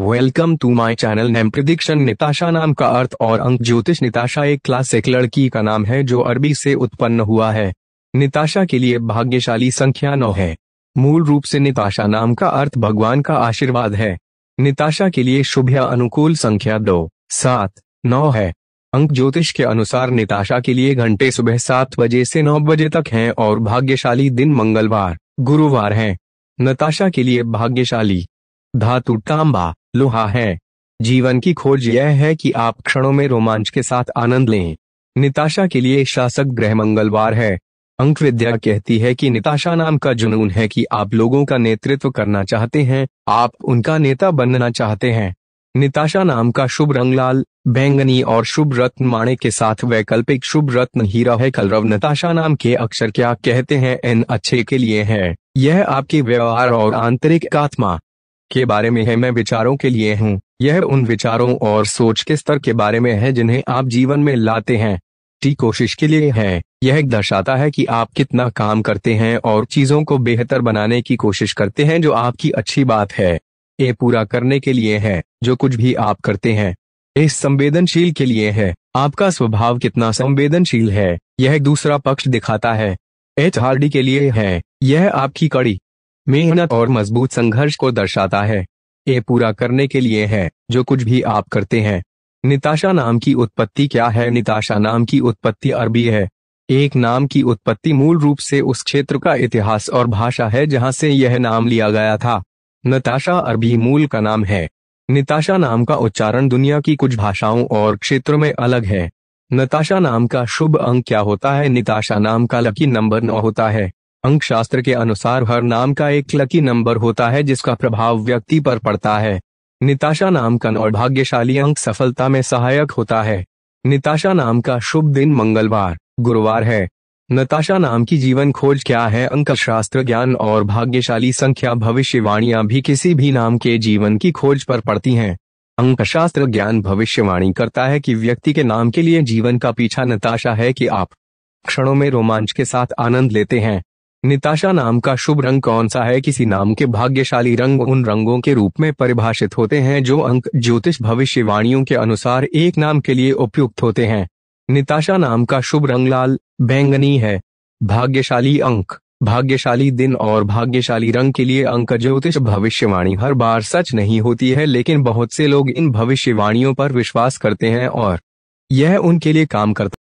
Welcome to my channel name prediction Nitasha नाम का अर्थ और अंक ज्योतिष निताशा एक क्लासिक लड़की का नाम है जो अरबी से उत्पन्न हुआ है निताशा के लिए भाग्यशाली संख्या नौ है मूल रूप से निताशा नाम का अर्थ भगवान का आशीर्वाद है निताशा के लिए शुभ या अनुकूल संख्या दो सात नौ है अंक ज्योतिष के अनुसार निताशा के लिए घंटे सुबह सात बजे से नौ बजे तक हैं और भाग्यशाली दिन मंगलवार गुरुवार हैं। नताशा के लिए भाग्यशाली धातु तांबा लोहा है जीवन की खोज यह है कि आप क्षणों में रोमांच के साथ आनंद लें निताशा के लिए शासक ग्रह मंगलवार है अंक विद्या कहती है कि निताशा नाम का जुनून है कि आप लोगों का नेतृत्व करना चाहते हैं आप उनका नेता बनना चाहते हैं निताशा नाम का शुभ रंग लाल बैंगनी और शुभ रत्न माणे के साथ वैकल्पिक शुभ रत्न हीरा है कलरव नताशा नाम के अक्षर क्या कहते हैं एन अच्छे के लिए है यह आपके व्यवहार और आंतरिक आत्मा के बारे में है मैं विचारों के लिए हूँ यह उन विचारों और सोच के स्तर के बारे में है जिन्हें आप जीवन में लाते हैं टी कोशिश के लिए है यह दर्शाता है कि आप कितना काम करते हैं और चीजों को बेहतर बनाने की कोशिश करते हैं जो आपकी अच्छी बात है ए पूरा करने के लिए है जो कुछ भी आप करते हैं इस संवेदनशील के लिए है आपका स्वभाव कितना संवेदनशील है यह दूसरा पक्ष दिखाता है एच के लिए है यह आपकी कड़ी मेहनत और मजबूत संघर्ष को दर्शाता है ये पूरा करने के लिए है जो कुछ भी आप करते हैं निताशा नाम की उत्पत्ति क्या है निताशा नाम की उत्पत्ति अरबी है एक नाम की उत्पत्ति मूल रूप से उस क्षेत्र का इतिहास और भाषा है जहां से यह नाम लिया गया था नताशा अरबी मूल का नाम है निताशा नाम का उच्चारण दुनिया की कुछ भाषाओं और क्षेत्रों में अलग है नताशा नाम का शुभ अंक क्या होता है निताशा नाम का लकी नंबर नौ होता है अंक शास्त्र के अनुसार हर नाम का एक लकी नंबर होता है जिसका प्रभाव व्यक्ति पर पड़ता है निताशा नाम का और भाग्यशाली अंक सफलता में सहायक होता है निताशा नाम का शुभ दिन मंगलवार गुरुवार है नताशा नाम की जीवन खोज क्या है अंक शास्त्र ज्ञान और भाग्यशाली संख्या भविष्यवाणियां भी किसी भी नाम के जीवन की खोज पर पड़ती हैं शास्त्र ज्ञान भविष्यवाणी करता है कि व्यक्ति के नाम के लिए जीवन का पीछा नताशा है कि आप क्षणों में रोमांच के साथ आनंद लेते हैं निताशा नाम का शुभ रंग कौन सा है किसी नाम के भाग्यशाली रंग उन रंगों के रूप में परिभाषित होते हैं जो अंक ज्योतिष भविष्यवाणियों के अनुसार एक नाम के लिए उपयुक्त होते हैं निताशा नाम का शुभ रंग लाल बैंगनी है भाग्यशाली अंक भाग्यशाली दिन और भाग्यशाली रंग के लिए अंक ज्योतिष भविष्यवाणी हर बार सच नहीं होती है लेकिन बहुत से लोग इन भविष्यवाणियों पर विश्वास करते हैं और यह उनके लिए काम करता